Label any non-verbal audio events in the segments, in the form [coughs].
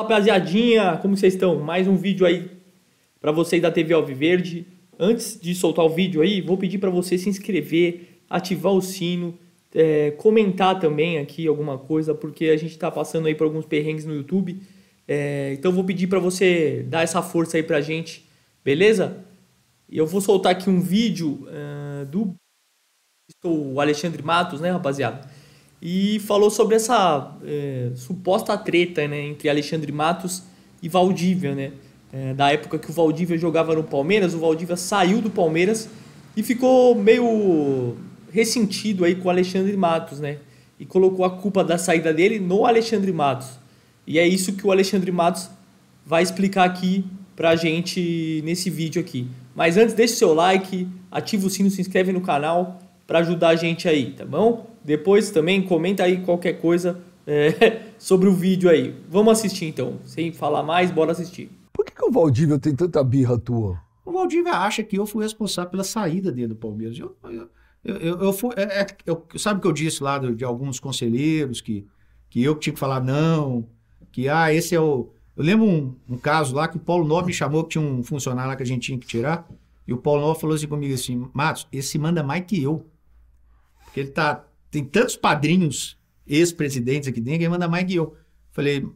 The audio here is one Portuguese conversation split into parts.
Rapaziadinha, como vocês estão? Mais um vídeo aí para vocês da TV Alviverde. Antes de soltar o vídeo aí, vou pedir para você se inscrever, ativar o sino, é, comentar também aqui alguma coisa, porque a gente está passando aí por alguns perrengues no YouTube. É, então vou pedir para você dar essa força aí pra gente, beleza? E eu vou soltar aqui um vídeo uh, do... o Alexandre Matos, né, rapaziada? e falou sobre essa é, suposta treta né, entre Alexandre Matos e Valdívia, né? É, da época que o Valdívia jogava no Palmeiras, o Valdívia saiu do Palmeiras e ficou meio ressentido aí com o Alexandre Matos, né? E colocou a culpa da saída dele no Alexandre Matos. E é isso que o Alexandre Matos vai explicar aqui pra gente nesse vídeo aqui. Mas antes, deixe seu like, ativa o sino, se inscreve no canal para ajudar a gente aí, tá bom? Depois também comenta aí qualquer coisa é, [laughs] sobre o vídeo aí. Vamos assistir então. Sem falar mais, bora assistir. Por que, que o Valdívia tem tanta birra tua? O Valdívia acha que eu fui responsável pela saída dele do Palmeiras. Eu, eu, eu, eu, fui, é, é, eu sabe o que eu disse lá de, de alguns conselheiros que, que eu tinha que falar não, que ah, esse é o. Eu lembro um, um caso lá que o Paulo Nobre me chamou, que tinha um funcionário lá que a gente tinha que tirar. E o Paulo Nobre falou assim comigo assim: Matos, esse manda mais que eu. Porque ele tá tem tantos padrinhos ex-presidentes aqui dentro, quem manda mais que eu. Falei,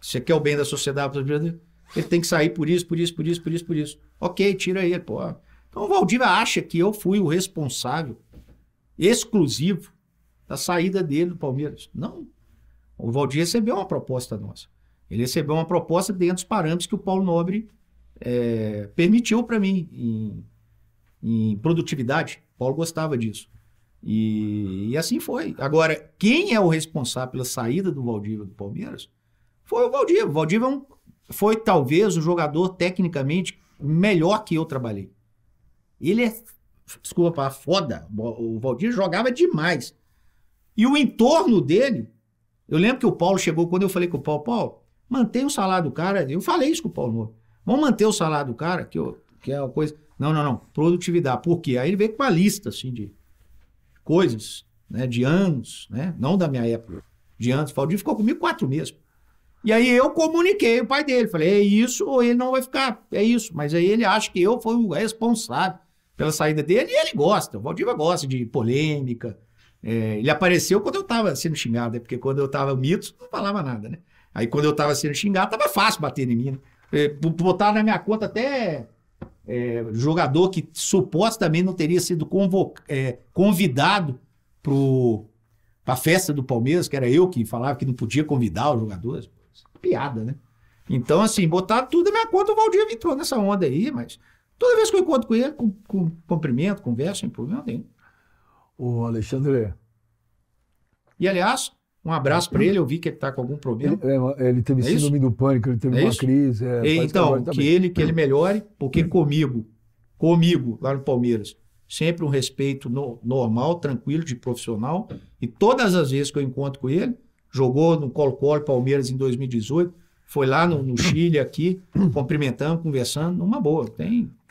você quer o bem da sociedade Ele tem que sair por isso, por isso, por isso, por isso, por isso. Ok, tira ele, pô. Então o Valdívia acha que eu fui o responsável exclusivo da saída dele do Palmeiras. Não. O Valdir recebeu uma proposta nossa. Ele recebeu uma proposta dentro dos parâmetros que o Paulo Nobre é, permitiu para mim em, em produtividade. O Paulo gostava disso. E, e, assim foi. Agora, quem é o responsável pela saída do Valdívia do Palmeiras foi o Valdívia. O Valdívia é um, foi talvez o jogador tecnicamente melhor que eu trabalhei. Ele é, desculpa, foda. O Valdívia jogava demais. E o entorno dele, eu lembro que o Paulo chegou, quando eu falei com o Paulo, Paulo, mantém o salário do cara. Eu falei isso com o Paulo Vamos manter o salário do cara, que, eu, que é uma coisa. Não, não, não. Produtividade. Por quê? Aí ele veio com uma lista, assim, de coisas né, de anos, né, não da minha época, de anos. Faldinho ficou comigo quatro meses. E aí eu comuniquei o pai dele, falei, é isso ou ele não vai ficar, é isso. Mas aí ele acha que eu fui o responsável pela saída dele e ele gosta, o Valdiva gosta de polêmica. É, ele apareceu quando eu estava sendo xingado, né? porque quando eu estava mito, não falava nada, né? Aí quando eu estava sendo xingado, estava fácil bater em mim, né? É, Botaram na minha conta até é, jogador que supostamente não teria sido é, convidado para a festa do Palmeiras, que era eu que falava que não podia convidar os jogadores. Piada, né? Então, assim, botaram tudo na minha conta, o Valdir entrou nessa onda aí, mas toda vez que eu encontro com ele, com, com cumprimento, conversa, sem problema nenhum. Ô, Alexandre. E, aliás, um abraço para hum. ele, eu vi que ele está com algum problema. Ele, é, é, ele teve é síndrome isso? do pânico, ele teve é uma isso? crise. É, então, que ele, que ele melhore, porque hum. comigo, comigo, lá no Palmeiras, sempre um respeito no, normal, tranquilo, de profissional. E todas as vezes que eu encontro com ele, jogou no Colo-Colo Palmeiras em 2018, foi lá no, no Chile aqui, [coughs] cumprimentando, conversando, numa boa. Tem,